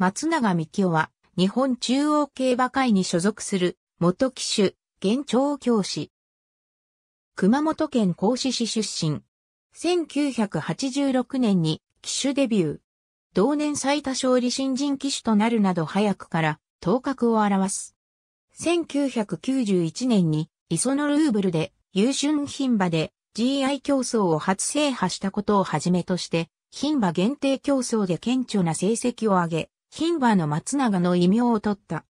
松永美夫は、日本中央競馬会に所属する、元騎手、現調教師。熊本県甲子市出身。1986年に騎手デビュー。同年最多勝利新人騎手となるなど早くから頭角を表す。1991年に磯のルーブルで優秀品馬で GI 競争を初制覇したことをはじめとして、品馬限定競争で顕著な成績を上げ、金馬の松永の異名を取った。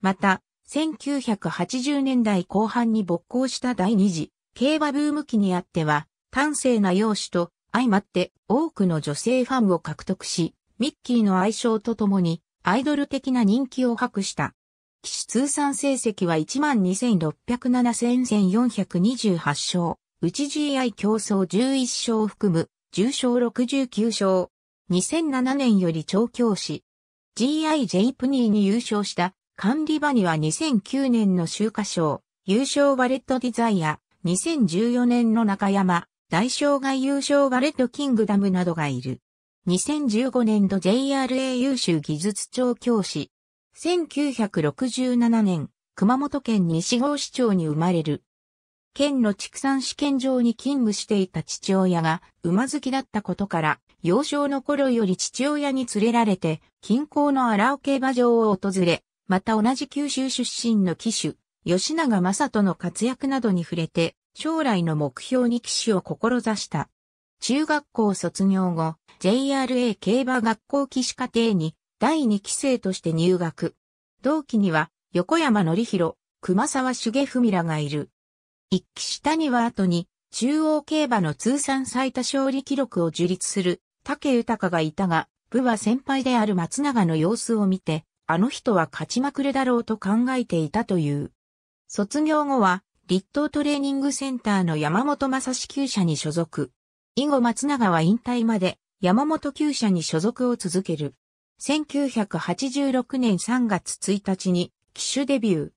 また、1980年代後半に勃興した第二次、競馬ブーム期にあっては、端正な容姿と相まって多くの女性ファンを獲得し、ミッキーの愛称とともにアイドル的な人気を博した。騎士通算成績は12,607戦428勝、内 GI 競争11勝を含む、重賞69勝。2007年より調教師、G.I.J. プニーに優勝した管理場には2009年の秋華賞、優勝バレットデザイア、2014年の中山、大障害優勝バレットキングダムなどがいる。2015年度 JRA 優秀技術長教師。1967年、熊本県西郷市長に生まれる。県の畜産試験場に勤務していた父親が馬好きだったことから幼少の頃より父親に連れられて、近郊の荒尾競馬場を訪れ、また同じ九州出身の騎手、吉永正人の活躍などに触れて、将来の目標に騎手を志した。中学校卒業後、JRA 競馬学校騎士課程に第2期生として入学。同期には横山則弘、熊沢茂文らがいる。一騎下には後に中央競馬の通算最多勝利記録を樹立する武豊がいたが、部は先輩である松永の様子を見て、あの人は勝ちまくるだろうと考えていたという。卒業後は、立東トレーニングセンターの山本正史厩舎に所属。以後松永は引退まで山本厩舎に所属を続ける。1986年3月1日に騎手デビュー。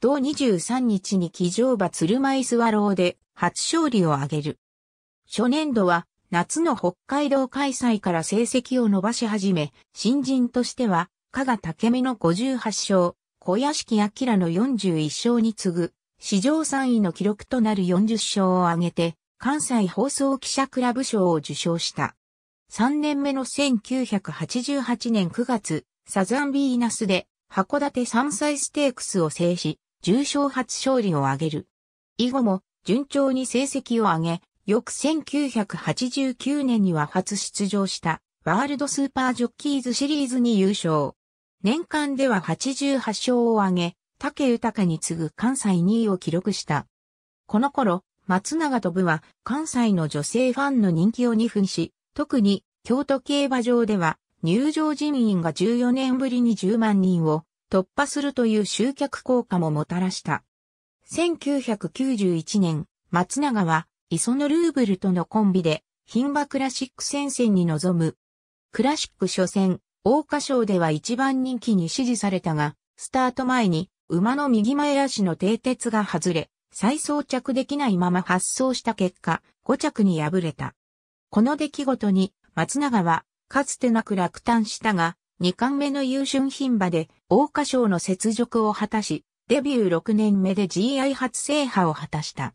同23日に騎乗馬鶴舞スワローで初勝利を挙げる。初年度は夏の北海道開催から成績を伸ばし始め、新人としては、加賀武美の58勝、小屋敷明の41勝に次ぐ、史上3位の記録となる40勝を挙げて、関西放送記者クラブ賞を受賞した。3年目の1988年9月、サザンビーナスで函館山菜ステークスを制し、重賞初勝利を挙げる。以後も順調に成績を上げ、翌1989年には初出場したワールドスーパージョッキーズシリーズに優勝。年間では88勝を挙げ、竹豊に次ぐ関西2位を記録した。この頃、松永飛は関西の女性ファンの人気を2分し、特に京都競馬場では入場人員が14年ぶりに10万人を突破するという集客効果ももたらした。1991年、松永はイソノルーブルとのコンビで、ン馬クラシック戦線に臨む。クラシック初戦、大花賞では一番人気に支持されたが、スタート前に馬の右前足の蹄鉄が外れ、再装着できないまま発走した結果、5着に敗れた。この出来事に、松永は、かつてなく落胆したが、2巻目の優秀牝馬で、大花賞の雪辱を果たし、デビュー6年目で GI 初制覇を果たした。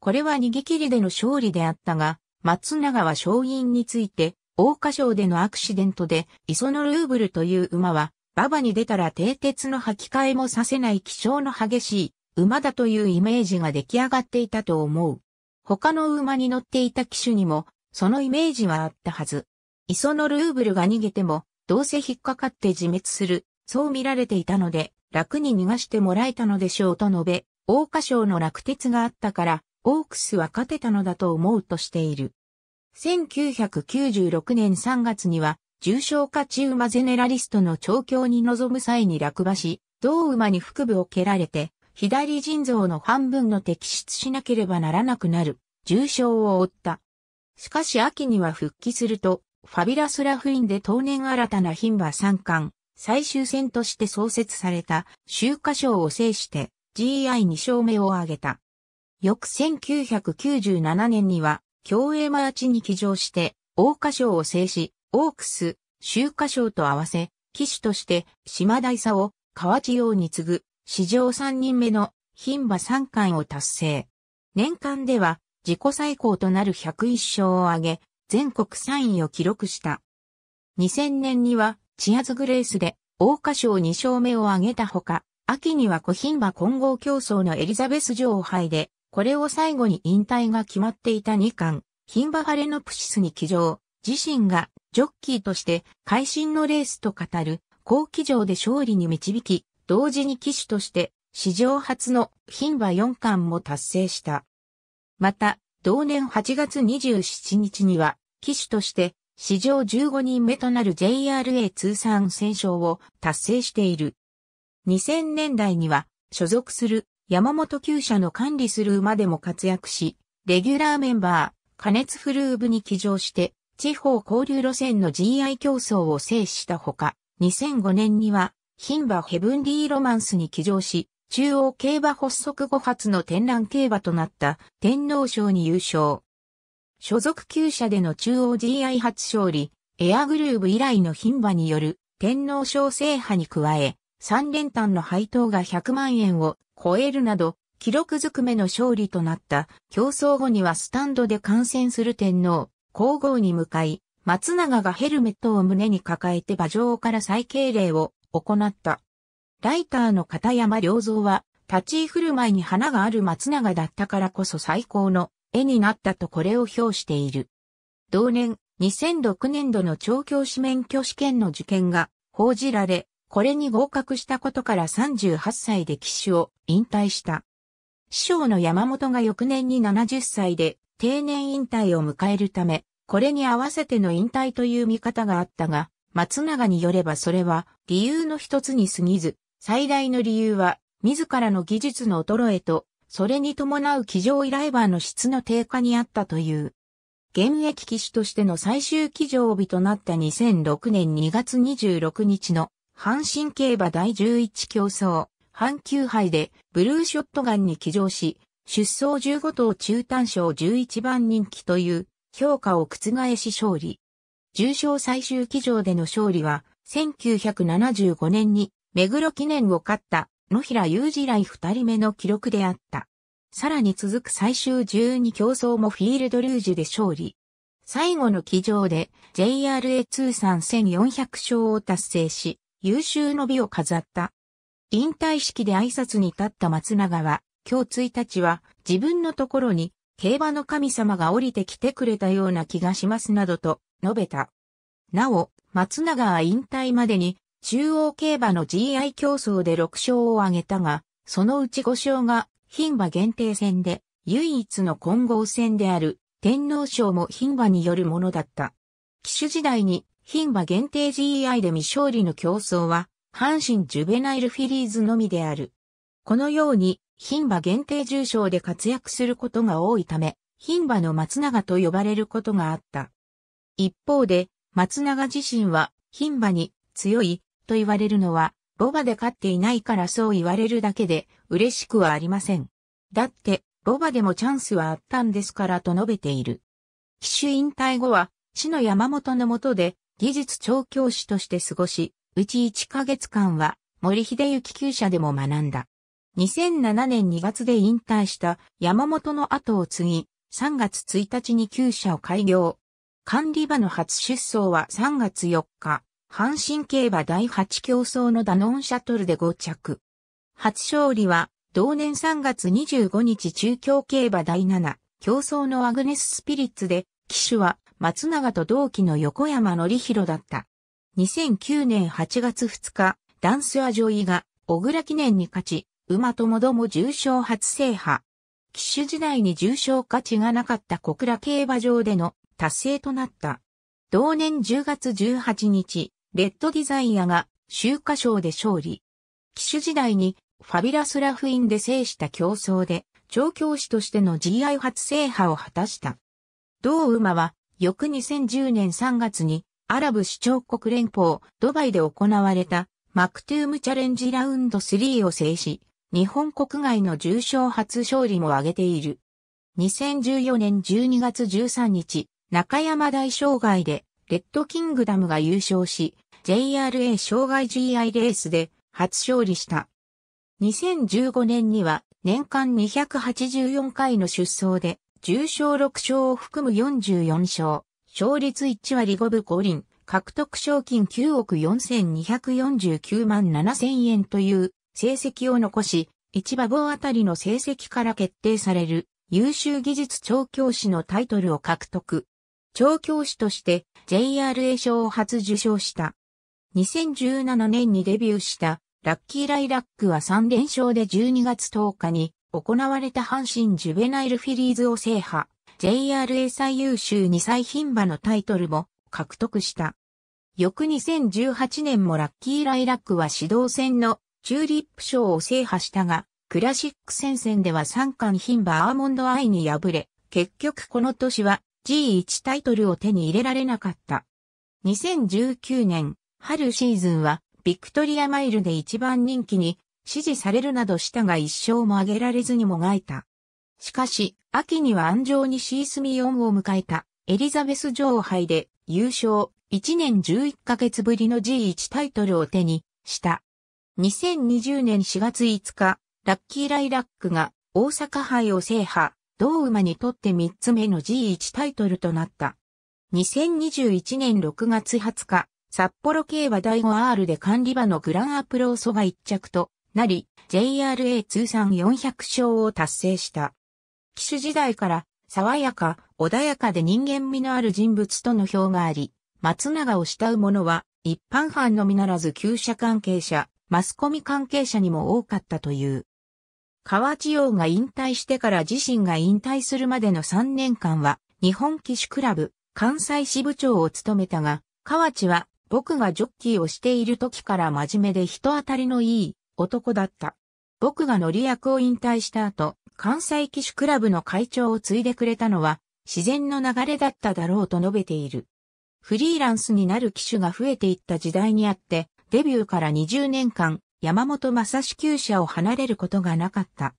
これは逃げ切りでの勝利であったが、松永は勝因について、大花賞でのアクシデントで、磯のルーブルという馬は、馬場に出たら蹄鉄の履き替えもさせない気性の激しい馬だというイメージが出来上がっていたと思う。他の馬に乗っていた騎手にも、そのイメージはあったはず。磯のルーブルが逃げても、どうせ引っかかって自滅する、そう見られていたので、楽に逃がしてもらえたのでしょうと述べ、大花賞の落鉄があったから、オークスは勝てたのだと思うとしている。1996年3月には、重症化中馬ゼネラリストの調教に臨む際に落馬し、同馬に腹部を蹴られて、左腎臓の半分の摘出しなければならなくなる、重傷を負った。しかし秋には復帰すると、ファビラスラフインで当年新たな牝馬三冠、最終戦として創設された、秋華賞を制して、GI2 勝目を挙げた。翌1997年には、競泳マーチに騎乗して、桜花賞を制し、オークス、秋華賞と合わせ、騎手として島大佐を河地王に次ぐ史上3人目の牝馬3冠を達成。年間では自己最高となる101勝を挙げ、全国3位を記録した。2000年にはチアズグレースで桜花賞2勝目を挙げたほか、秋には古牝馬混合競争のエリザベス女王杯でこれを最後に引退が決まっていた2巻、ヒンバファレノプシスに騎乗、自身がジョッキーとして会心のレースと語る、好騎乗で勝利に導き、同時に騎手として史上初のン馬4冠も達成した。また、同年8月27日には、騎手として史上15人目となる JRA 通算戦勝を達成している。2000年代には所属する山本厩舎の管理する馬でも活躍し、レギュラーメンバー、加熱フルーブに騎乗して、地方交流路線の GI 競争を制したほか、2005年には、牝馬ヘブンリーロマンスに騎乗し、中央競馬発足後初の展覧競馬となった天皇賞に優勝。所属厩舎での中央 GI 初勝利、エアグルーブ以来の牝馬による天皇賞制覇に加え、三連単の配当が100万円を超えるなど、記録ずくめの勝利となった競争後にはスタンドで観戦する天皇、皇后に向かい、松永がヘルメットを胸に抱えて馬上から再敬礼を行った。ライターの片山良三は、立ち居振る舞いに花がある松永だったからこそ最高の絵になったとこれを表している。同年、2006年度の調教師免許試験の受験が報じられ、これに合格したことから38歳で騎手を引退した。師匠の山本が翌年に70歳で定年引退を迎えるため、これに合わせての引退という見方があったが、松永によればそれは理由の一つに過ぎず、最大の理由は自らの技術の衰えと、それに伴う騎乗依頼バーの質の低下にあったという。現役騎手としての最終騎乗日となった2006年2月26日の阪神競馬第11競争、阪急杯でブルーショットガンに騎乗し、出走15頭中単賞11番人気という評価を覆し勝利。重賞最終騎乗での勝利は、1975年に目黒記念を勝った野平雄二来二人目の記録であった。さらに続く最終12競争もフィールドルージュで勝利。最後の騎乗で JRA 通算1400勝を達成し、優秀の美を飾った。引退式で挨拶に立った松永は、今日1日は自分のところに競馬の神様が降りてきてくれたような気がしますなどと述べた。なお、松永は引退までに中央競馬の GI 競争で6勝を挙げたが、そのうち5勝が牝馬限定戦で唯一の混合戦である天皇賞も牝馬によるものだった。騎手時代に牝馬限定 GEI で未勝利の競争は、阪神ジュベナイルフィリーズのみである。このように、牝馬限定重賞で活躍することが多いため、牝馬の松永と呼ばれることがあった。一方で、松永自身は、牝馬に強いと言われるのは、ボバで勝っていないからそう言われるだけで嬉しくはありません。だって、ボバでもチャンスはあったんですからと述べている。騎手引退後は、市の山本のもとで、技術調教師として過ごし、うち1ヶ月間は森秀幸厩舎でも学んだ。2007年2月で引退した山本の後を継ぎ、3月1日に厩舎を開業。管理場の初出走は3月4日、阪神競馬第8競争のダノンシャトルで5着。初勝利は同年3月25日中京競馬第7競争のアグネススピリッツで、騎手は松永と同期の横山則弘だった。2009年8月2日、ダンスアジョイが小倉記念に勝ち、馬ともども重賞初制覇。騎手時代に重賞価値がなかった小倉競馬場での達成となった。同年10月18日、レッドディザイアが秋華賞で勝利。騎手時代にファビラスラフインで制した競争で、調教師としての GI 初制覇を果たした。同馬は翌2010年3月にアラブ首長国連邦ドバイで行われたマクトゥームチャレンジラウンド3を制し、日本国外の重賞初勝利も挙げている。2014年12月13日、中山大障害でレッドキングダムが優勝し、JRA 障害 GI レースで初勝利した。2015年には年間284回の出走で重賞6勝を含む44勝、勝率1割5分5厘、獲得賞金9億4249万7000円という成績を残し、一馬棒あたりの成績から決定される優秀技術調教師のタイトルを獲得。調教師として JRA 賞を初受賞した。2017年にデビューしたラッキーライラックは3連勝で12月10日に行われた阪神ジュベナイルフィリーズを制覇、JRA 最優秀2歳牝馬のタイトルも獲得した。翌2018年もラッキーライラックは指導戦のチューリップ賞を制覇したが、クラシック戦線では三冠牝馬アーモンドアイに敗れ、結局この年は G1 タイトルを手に入れられなかった。2019年、春シーズンはビクトリアマイルで一番人気に支持されるなどしたが一生も挙げられずにもがいた。しかし、秋には安城にシースミオンを迎えたエリザベス女王杯で優勝1年11ヶ月ぶりの G1 タイトルを手にした。2020年4月5日、ラッキーライラックが大阪杯を制覇、同馬にとって3つ目の G1 タイトルとなった。2021年6月20日、札幌競馬第 5R で管理馬のグランアプローソが1着と、なり、JRA 通算400勝を達成した。騎手時代から、爽やか、穏やかで人間味のある人物との評があり、松永を慕う者は、一般班のみならず旧社関係者、マスコミ関係者にも多かったという。河内洋が引退してから自身が引退するまでの3年間は、日本騎手クラブ、関西支部長を務めたが、河内は僕がジョッキーをしている時から真面目で人当たりのいい、男だった。僕が乗り役を引退した後、関西騎手クラブの会長を継いでくれたのは、自然の流れだっただろうと述べている。フリーランスになる騎手が増えていった時代にあって、デビューから20年間、山本正志厩舎を離れることがなかった。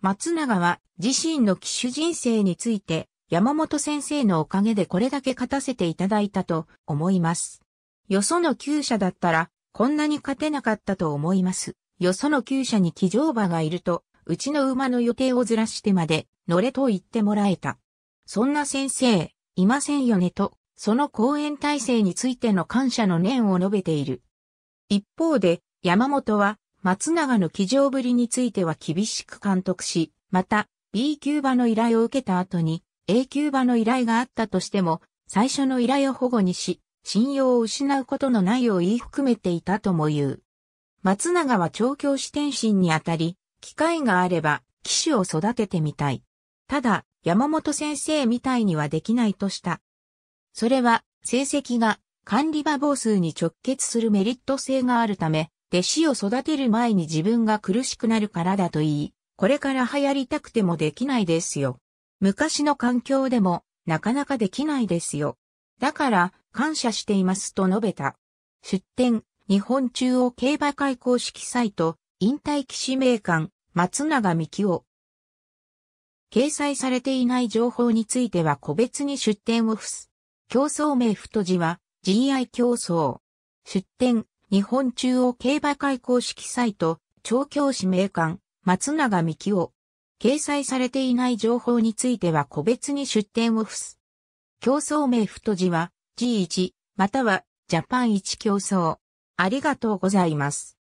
松永は自身の騎手人生について、山本先生のおかげでこれだけ勝たせていただいたと思います。よその厩舎だったら、こんなに勝てなかったと思います。よその厩舎に騎乗馬がいると、うちの馬の予定をずらしてまで、乗れと言ってもらえた。そんな先生、いませんよねと、その講演体制についての感謝の念を述べている。一方で、山本は、松永の騎乗ぶりについては厳しく監督し、また、B 級馬の依頼を受けた後に、A 級馬の依頼があったとしても、最初の依頼を保護にし、信用を失うことのないを言い含めていたとも言う。松永は調教師転身にあたり、機会があれば、騎手を育ててみたい。ただ、山本先生みたいにはできないとした。それは、成績が管理馬房数に直結するメリット性があるため、弟子を育てる前に自分が苦しくなるからだと言い、これから流行りたくてもできないですよ。昔の環境でも、なかなかできないですよ。だから、感謝していますと述べた。出展、日本中央競馬会公式サイト、引退騎士名館、松永美希を。掲載されていない情報については個別に出展を付す。競争名太字は GI 競争。出展、日本中央競馬会公式サイト、調教師名館、松永美希を。掲載されていない情報については個別に出展を付す。競争名太字は G1 またはジャパン1競争。ありがとうございます。